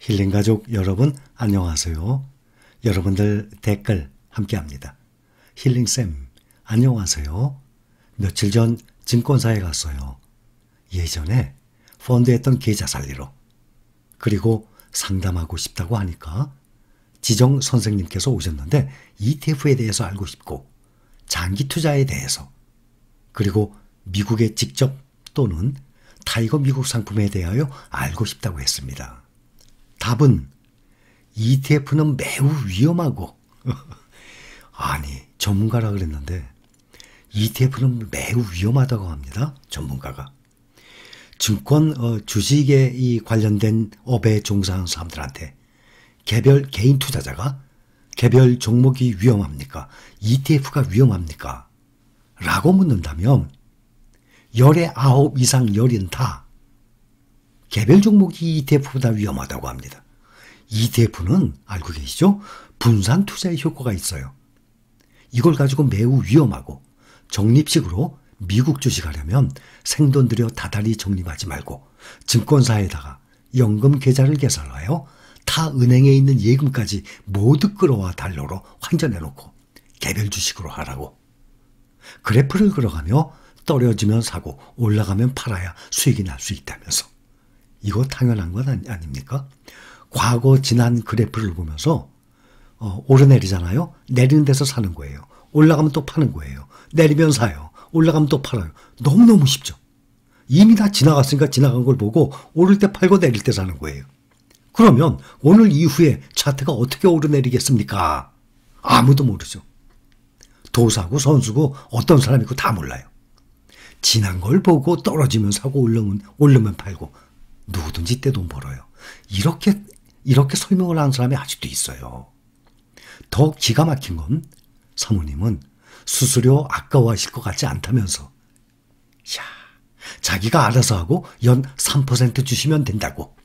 힐링 가족 여러분 안녕하세요. 여러분들 댓글 함께 합니다. 힐링쌤 안녕하세요. 며칠 전 증권사에 갔어요. 예전에 펀드했던 계좌 살리로. 그리고 상담하고 싶다고 하니까 지정 선생님께서 오셨는데 ETF에 대해서 알고 싶고 장기 투자에 대해서 그리고 미국의 직접 또는 타이거 미국 상품에 대하여 알고 싶다고 했습니다. 답은 ETF는 매우 위험하고 아니 전문가라 그랬는데 ETF는 매우 위험하다고 합니다. 전문가가 증권 어, 주식에 이 관련된 업에 종사하는 사람들한테 개별 개인 투자자가 개별 종목이 위험합니까? ETF가 위험합니까? 라고 묻는다면 열의 아홉 이상 열인 다 개별 종목 이 ETF보다 위험하다고 합니다. ETF는 알고 계시죠? 분산 투자의 효과가 있어요. 이걸 가지고 매우 위험하고 적립식으로 미국 주식하려면 생돈 들여 다달이 적립하지 말고 증권사에다가 연금 계좌를 개설하여 타 은행에 있는 예금까지 모두 끌어와 달러로 환전해놓고 개별 주식으로 하라고. 그래프를 그려가며 떨어지면 사고 올라가면 팔아야 수익이 날 수 있다면서. 이거 당연한 건 아니, 아닙니까? 과거 지난 그래프를 보면서 어, 오르내리잖아요. 내리는 데서 사는 거예요. 올라가면 또 파는 거예요. 내리면 사요. 올라가면 또 팔아요. 너무너무 쉽죠. 이미 다 지나갔으니까 지나간 걸 보고 오를 때 팔고 내릴 때 사는 거예요. 그러면 오늘 이후에 차트가 어떻게 오르내리겠습니까? 아무도 모르죠. 도사고 선수고 어떤 사람이고 다 몰라요. 지난 걸 보고 떨어지면 사고 올 올르면 팔고 누구든지 떼돈 벌어요. 이렇게 이렇게 설명을 하는 사람이 아직도 있어요. 더 기가 막힌 건 사모님은 수수료 아까워하실 것 같지 않다면서 야 자기가 알아서 하고 연 3% 주시면 된다고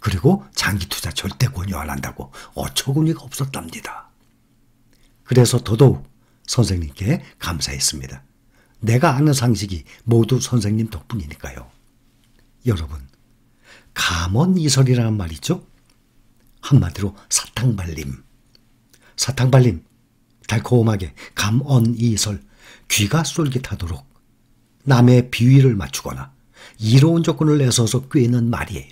그리고 장기 투자 절대 권유 안 한다고 어처구니가 없었답니다. 그래서 더더욱 선생님께 감사했습니다. 내가 아는 상식이 모두 선생님 덕분이니까요. 여러분 감언이설이라는 말이죠. 한마디로 사탕발림. 사탕발림, 달콤하게 감언이설, 귀가 쏠깃하도록 남의 비위를 맞추거나 이로운 조건을 내서서 꾀는 말이에요.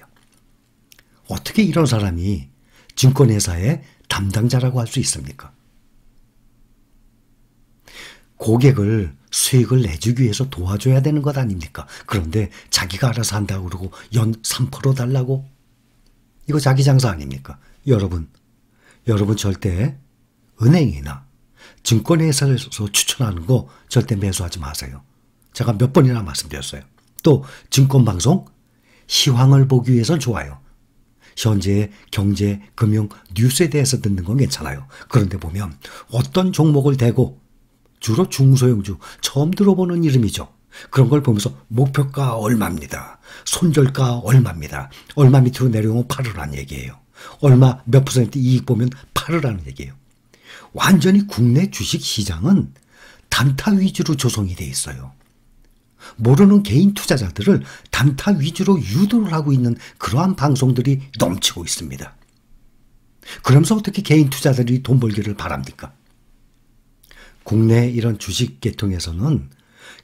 어떻게 이런 사람이 증권회사의 담당자라고 할 수 있습니까? 고객을 수익을 내주기 위해서 도와줘야 되는 것 아닙니까? 그런데 자기가 알아서 한다고 그러고 연 3% 달라고? 이거 자기 장사 아닙니까? 여러분, 여러분 절대 은행이나 증권회사에서 추천하는 거 절대 매수하지 마세요. 제가 몇 번이나 말씀드렸어요. 또 증권방송 희황을 보기 위해선 좋아요. 현재 경제, 금융, 뉴스에 대해서 듣는 건 괜찮아요. 그런데 보면 어떤 종목을 대고 주로 중소형주 처음 들어보는 이름이죠. 그런 걸 보면서 목표가 얼마입니다. 손절가 얼마입니다. 얼마 밑으로 내려오면 팔으라는 얘기예요. 얼마 몇 퍼센트 이익 보면 팔으라는 얘기예요. 완전히 국내 주식 시장은 단타 위주로 조성이 돼 있어요. 모르는 개인 투자자들을 단타 위주로 유도를 하고 있는 그러한 방송들이 넘치고 있습니다. 그러면서 어떻게 개인 투자자들이 돈 벌기를 바랍니까? 국내 이런 주식 계통에서는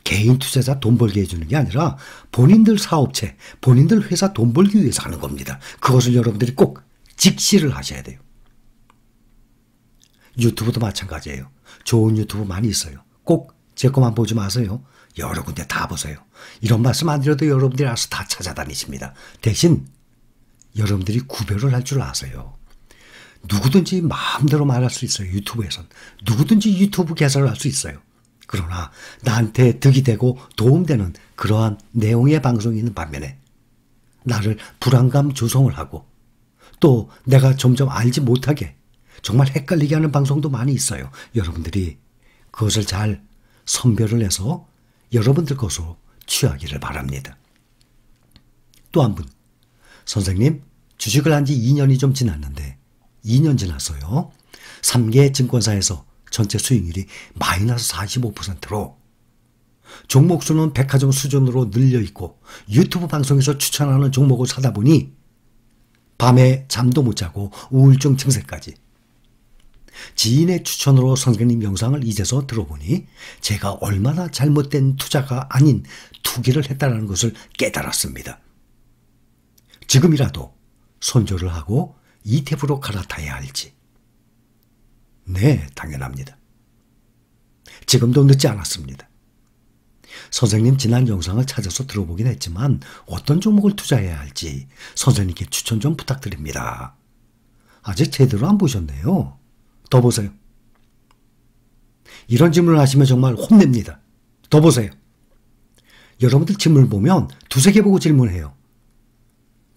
개인 투자자 돈 벌게 해주는 게 아니라 본인들 사업체, 본인들 회사 돈 벌기 위해서 하는 겁니다. 그것을 여러분들이 꼭 직시를 하셔야 돼요. 유튜브도 마찬가지예요. 좋은 유튜브 많이 있어요. 꼭 제 것만 보지 마세요. 여러 군데 다 보세요. 이런 말씀 안 드려도 여러분들이 알아서 다 찾아다니십니다. 대신 여러분들이 구별을 할 줄 아세요. 누구든지 마음대로 말할 수 있어요. 유튜브에선. 누구든지 유튜브 개설을 할 수 있어요. 그러나 나한테 득이 되고 도움되는 그러한 내용의 방송이 있는 반면에 나를 불안감 조성을 하고 또 내가 점점 알지 못하게 정말 헷갈리게 하는 방송도 많이 있어요. 여러분들이 그것을 잘 선별을 해서 여러분들 것으로 취하기를 바랍니다. 또 한 분, 선생님, 주식을 한 지 2년이 좀 지났는데 2년 지났어요. 3개 증권사에서 전체 수익률이 마이너스 45%로 종목 수는 백화점 수준으로 늘려 있고 유튜브 방송에서 추천하는 종목을 사다 보니 밤에 잠도 못 자고 우울증 증세까지. 지인의 추천으로 선생님 영상을 잊어서 들어보니 제가 얼마나 잘못된 투자가 아닌 투기를 했다는 것을 깨달았습니다. 지금이라도 손절을 하고 이태부로 갈아타야 할지. 네, 당연합니다. 지금도 늦지 않았습니다. 선생님 지난 영상을 찾아서 들어보긴 했지만 어떤 종목을 투자해야 할지 선생님께 추천 좀 부탁드립니다. 아직 제대로 안 보셨네요. 더 보세요. 이런 질문을 하시면 정말 혼냅니다. 더 보세요. 여러분들 질문을 보면 두세 개 보고 질문해요.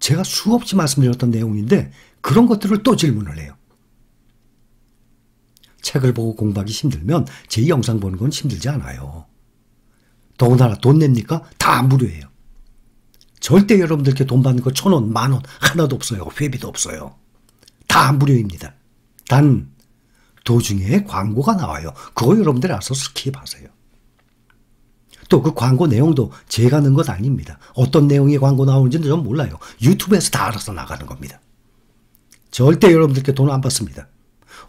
제가 수없이 말씀드렸던 내용인데 그런 것들을 또 질문을 해요. 책을 보고 공부하기 힘들면 제 영상 보는 건 힘들지 않아요. 더군다나 돈 냅니까? 다 무료예요. 절대 여러분들께 돈 받는 거 천 원, 만 원 하나도 없어요. 회비도 없어요. 다 무료입니다. 단 도중에 광고가 나와요. 그거 여러분들 알아서 스킵하세요. 또그 광고 내용도 제가 넣은 것 아닙니다. 어떤 내용의 광고 나오는지는 전 몰라요. 유튜브에서 다 알아서 나가는 겁니다. 절대 여러분들께 돈 안 받습니다.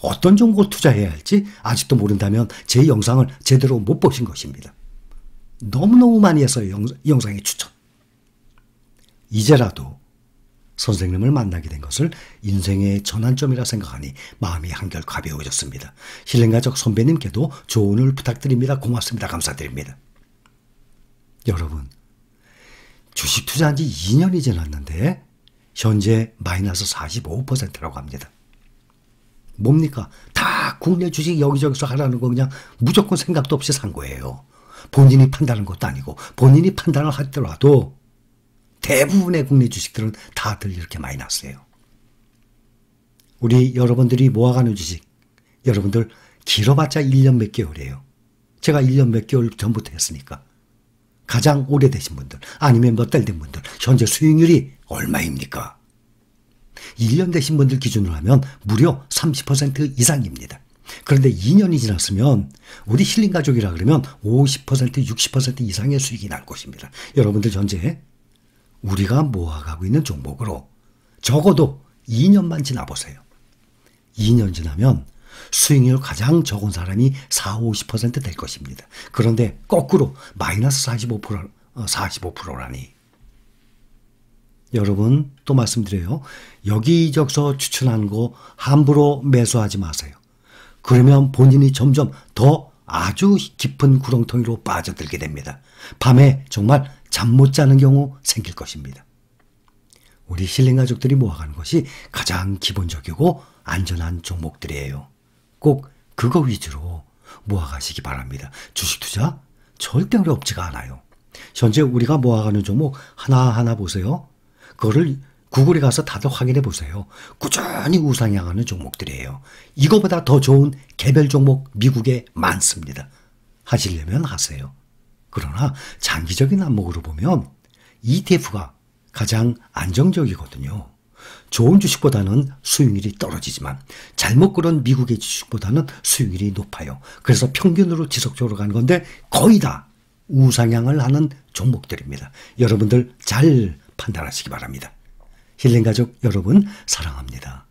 어떤 정보를 투자해야 할지 아직도 모른다면 제 영상을 제대로 못 보신 것입니다. 너무너무 많이 해서 영상에 추천. 이제라도 선생님을 만나게 된 것을 인생의 전환점이라 생각하니 마음이 한결 가벼워졌습니다. 힐링가족 선배님께도 조언을 부탁드립니다. 고맙습니다. 감사드립니다. 여러분, 주식 투자한 지 2년이 지났는데, 현재 마이너스 45%라고 합니다. 뭡니까? 다 국내 주식 여기저기서 하라는 거 그냥 무조건 생각도 없이 산 거예요. 본인이 판단한 것도 아니고, 본인이 판단을 하더라도, 대부분의 국내 주식들은 다들 이렇게 마이너스예요. 우리 여러분들이 모아가는 주식, 여러분들 길어봤자 1년 몇 개월이에요. 제가 1년 몇 개월 전부터 했으니까. 가장 오래되신 분들 아니면 몇 달 된 분들 현재 수익률이 얼마입니까? 1년 되신 분들 기준으로 하면 무려 30% 이상입니다. 그런데 2년이 지났으면 우리 힐링 가족이라 그러면 50% 60% 이상의 수익이 날 것입니다. 여러분들 현재 우리가 모아가고 있는 종목으로 적어도 2년만 지나보세요. 2년 지나면 수익률 가장 적은 사람이 4, 50%될 것입니다. 그런데 거꾸로 마이너스 45%, 45%라니. 어, 여러분 또 말씀드려요. 여기저기서 추천한 거 함부로 매수하지 마세요. 그러면 본인이 점점 더 아주 깊은 구렁텅이로 빠져들게 됩니다. 밤에 정말 잠 못 자는 경우 생길 것입니다. 우리 실린 가족들이 모아가는 것이 가장 기본적이고 안전한 종목들이에요. 꼭 그거 위주로 모아가시기 바랍니다. 주식 투자 절대 어렵지가 않아요. 현재 우리가 모아가는 종목 하나하나 보세요. 그거를 구글에 가서 다들 확인해 보세요. 꾸준히 우상향하는 종목들이에요. 이거보다 더 좋은 개별 종목 미국에 많습니다. 하시려면 하세요. 그러나 장기적인 안목으로 보면 ETF가 가장 안정적이거든요. 좋은 주식보다는 수익률이 떨어지지만 잘못 그런 미국의 주식보다는 수익률이 높아요. 그래서 평균으로 지속적으로 가는 건데 거의 다 우상향을 하는 종목들입니다. 여러분들 잘 판단하시기 바랍니다. 힐링 가족 여러분 사랑합니다.